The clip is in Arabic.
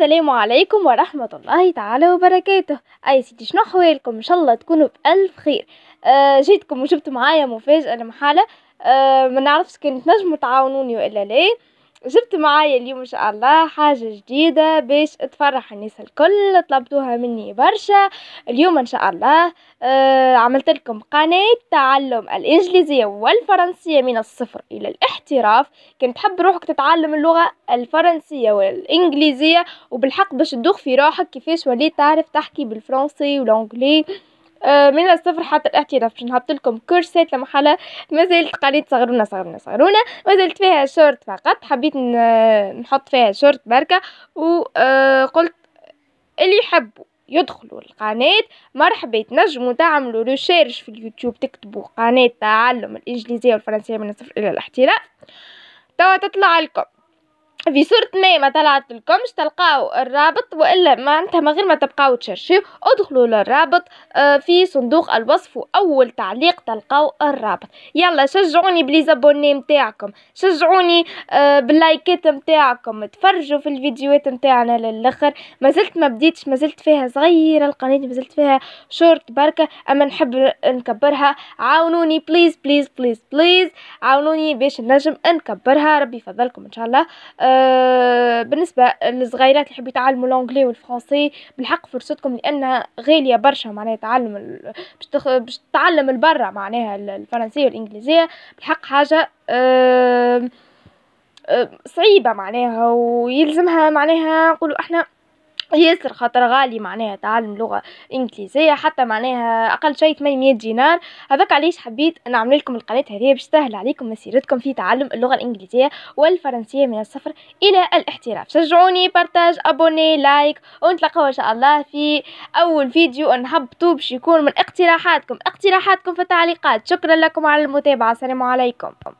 السلام عليكم ورحمة الله تعالى وبركاته أي سيدي شنو أحوالكم إن شاء الله تكونوا بألف خير آه جيتكم وجبت معايا مفاجأة المحالة آه ما نعرفش كان نجموا تعاونوني وإلا لا جبت معايا اليوم ان شاء الله حاجه جديده باش تفرح الناس الكل طلبتوها مني برشا اليوم ان شاء الله آه عملت لكم قناه تعلم الانجليزيه والفرنسيه من الصفر الى الاحتراف كان تحب روحك تتعلم اللغه الفرنسيه والانجليزيه وبالحق باش تدوخ في روحك كيفاش وليت تعرف تحكي بالفرنسي والانجلي آه، من الصفر حتى الاحتراف باش نحط لكم كورسات لمحلة مازالت قليل صغرونا صغرونا صغرونا مازلت فيها شورت فقط حبيت نحط فيها شورت بركه وقلت آه، اللي يحبوا يدخلوا القناة مرحبا تنجموا تعملوا ريشيرش في اليوتيوب تكتبوا قناة تعلم الإنجليزية والفرنسية من الصفر إلى الاحتراف توا تطلع لكم في صورة ما ما طلعت لكمش تلقاو الرابط والا انت من غير ما تبقاو تشرشيو ادخلوا للرابط آه، في صندوق الوصف واول تعليق تلقاو الرابط يلا شجعوني بليزابوني متاعكم شجعوني آه، باللايكات متاعكم تفرجوا في الفيديوهات متاعنا للاخر ما زلت ما بديتش ما زلت فيها صغيره القناه ما زلت فيها شورت بركه اما نحب نكبرها عاونوني بليز بليز بليز بليز عاونوني باش نجم نكبرها ربي يفضلكم ان شاء الله أه آه، بالنسبه للصغيرات اللي يحبوا يتعلموا لونجلي والفرنسي بالحق فرصتكم لانها غاليه برشا معناها تعلم ال... باش تخ... تعلم البرة معناها الفرنسيه والانجليزيه بالحق حاجه أه... أه... صعيبه معناها ويلزمها معناها نقولوا احنا ياسر خاطر غالي معناها تعلم لغه انجليزيه حتى معناها اقل شيء 800 دينار هذاك علاش حبيت نعمل لكم القناه هذه باش تسهل عليكم مسيرتكم في تعلم اللغه الانجليزيه والفرنسيه من الصفر الى الاحتراف شجعوني بارتاج ابوني لايك ونتلاقاو ان شاء الله في اول فيديو نهبطو باش يكون من اقتراحاتكم اقتراحاتكم في التعليقات شكرا لكم على المتابعه السلام عليكم